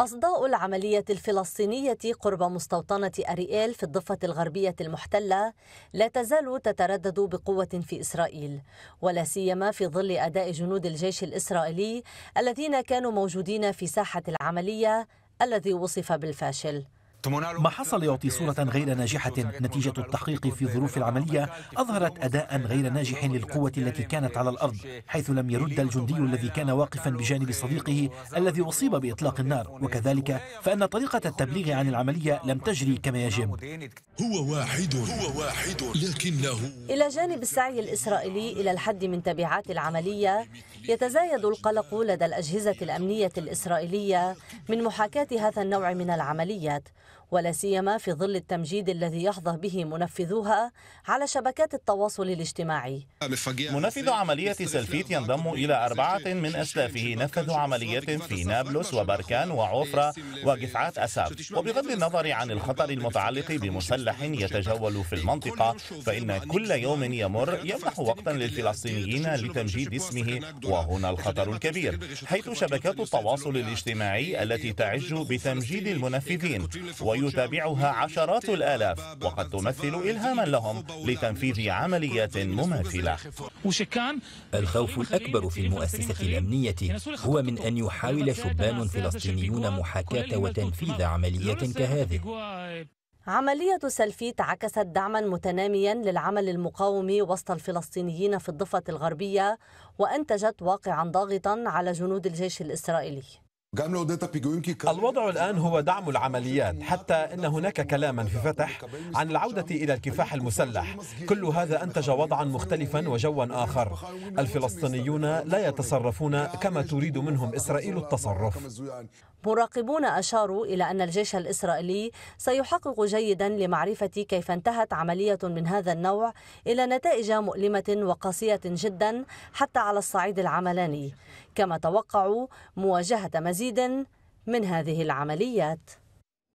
أصداء العملية الفلسطينية قرب مستوطنة أريئيل في الضفة الغربية المحتلة لا تزال تتردد بقوة في إسرائيل ولا سيما في ظل أداء جنود الجيش الإسرائيلي الذين كانوا موجودين في ساحة العملية الذي وصف بالفاشل ما حصل يعطي صورة غير ناجحة نتيجة التحقيق في ظروف العملية أظهرت أداء غير ناجح للقوة التي كانت على الأرض حيث لم يرد الجندي الذي كان واقفا بجانب صديقه الذي أصيب بإطلاق النار وكذلك فأن طريقة التبليغ عن العملية لم تجري كما يجب هو واحد هو واحد لكنه إلى جانب السعي الإسرائيلي إلى الحد من تبعات العملية يتزايد القلق لدى الأجهزة الأمنية الإسرائيلية من محاكاة هذا النوع من العمليات ولا سيما في ظل التمجيد الذي يحظى به منفذوها على شبكات التواصل الاجتماعي. منفذ عملية سلفيت ينضم إلى أربعة من أسلافه نفذوا عمليات في نابلس وبركان وعفرة وجفعات أساب وبغض النظر عن الخطر المتعلق بمسلح يتجول في المنطقة فإن كل يوم يمر يمنح وقتا للفلسطينيين لتمجيد اسمه وهنا الخطر الكبير حيث شبكات التواصل الاجتماعي التي تعج بتمجيد المنفذين ويتابعها عشرات الآلاف وقد تمثل إلهاما لهم لتنفيذ عمليات مماثلة الخوف الأكبر في المؤسسة الأمنية هو من أن يحاول شبان فلسطينيون محاكاة وتنفيذ عمليات كهذه عملية سلفيت عكست دعما متناميا للعمل المقاوم وسط الفلسطينيين في الضفة الغربية وأنتجت واقعا ضاغطا على جنود الجيش الإسرائيلي الوضع الآن هو دعم العمليات حتى أن هناك كلاما في فتح عن العودة إلى الكفاح المسلح كل هذا أنتج وضعا مختلفا وجوا آخر الفلسطينيون لا يتصرفون كما تريد منهم إسرائيل التصرف مراقبون أشاروا إلى أن الجيش الإسرائيلي سيحقق جيدا لمعرفة كيف انتهت عملية من هذا النوع إلى نتائج مؤلمة وقاسية جدا حتى على الصعيد العملاني كما توقعوا مواجهة مزيد من هذه العمليات